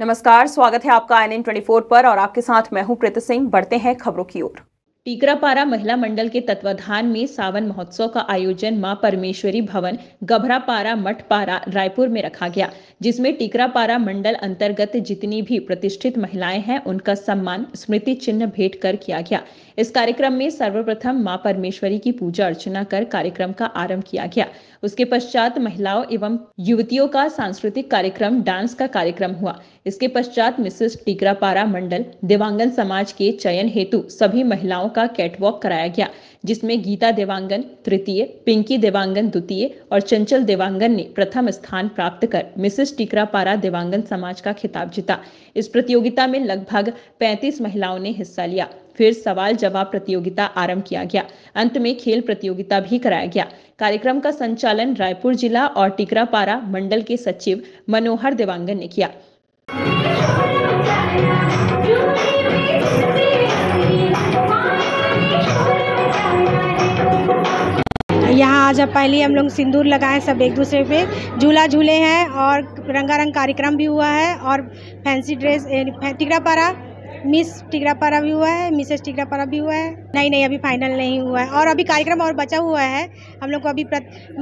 नमस्कार स्वागत है आपका एन एन ट्वेंटी पर और आपके साथ मैं हूं प्रीति सिंह बढ़ते हैं खबरों की ओर टीकरापारा महिला मंडल के तत्वाधान में सावन महोत्सव का आयोजन मां परमेश्वरी भवन गभरापारा मठपारा रायपुर में रखा गया जिसमें टीकरापारा मंडल अंतर्गत जितनी भी प्रतिष्ठित महिलाएं हैं उनका सम्मान स्मृति चिन्ह भेंट कर किया गया इस कार्यक्रम में सर्वप्रथम मां परमेश्वरी की पूजा अर्चना कर कार्यक्रम का आरंभ किया गया उसके पश्चात महिलाओं एवं युवतियों का सांस्कृतिक कार्यक्रम डांस का कार्यक्रम हुआ इसके पश्चात मिसेस टीकरापारा मंडल देवांगन समाज के चयन हेतु सभी महिलाओं का कैटवॉक कराया गया जिसमें गीता देवांगन तृतीय पिंकी देवांगन द्वितीय और चंचल देवांगन ने प्रथम स्थान प्राप्त कर मिसेस पारा देवांगन समाज का खिताब जीता इस प्रतियोगिता में लगभग 35 महिलाओं ने हिस्सा लिया फिर सवाल जवाब प्रतियोगिता आरंभ किया गया अंत में खेल प्रतियोगिता भी कराया गया कार्यक्रम का संचालन रायपुर जिला और टिकरापारा मंडल के सचिव मनोहर देवांगन ने किया जब पहले हम लोग सिंदूर लगाए सब एक दूसरे पे झूला झूले हैं और रंगारंग कार्यक्रम भी हुआ है और fancy dress Tikrapara miss Tikrapara भी हुआ है मिसेस टिकरापारा भी हुआ है नहीं नहीं अभी फाइनल नहीं हुआ है और अभी कार्यक्रम और बचा हुआ है हम लोग को अभी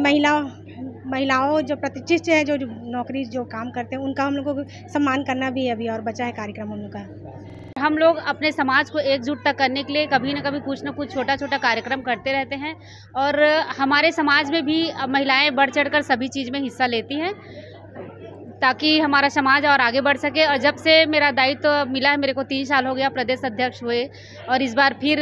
महिला महिलाओं जो प्रतिष्ठित हैं जो नौकरी जो काम करते हैं उनका हम लोगों को सम्मान करना भी है अभी और बचा है कार्यक्रम हम लोग का हम लोग अपने समाज को एकजुटता करने के लिए कभी ना कभी कुछ ना कुछ छोटा छोटा कार्यक्रम करते रहते हैं और हमारे समाज में भी महिलाएं बढ़ चढ़कर सभी चीज़ में हिस्सा लेती हैं ताकि हमारा समाज और आगे बढ़ सके और जब से मेरा दायित्व तो मिला है मेरे को तीन साल हो गया प्रदेश अध्यक्ष हुए और इस बार फिर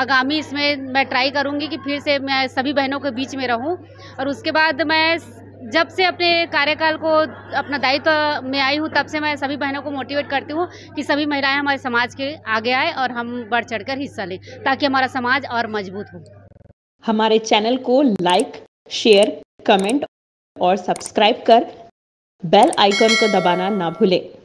आगामी इसमें मैं ट्राई करूँगी कि फिर से मैं सभी बहनों के बीच में रहूँ और उसके बाद मैं जब से अपने कार्यकाल को अपना दायित्व में आई हूँ तब से मैं सभी बहनों को मोटिवेट करती हूँ कि सभी महिलाएं हमारे समाज के आगे आए और हम बढ़ चढ़कर हिस्सा लें ताकि हमारा समाज और मजबूत हो हमारे चैनल को लाइक शेयर कमेंट और सब्सक्राइब कर बेल आइकन को दबाना ना भूलें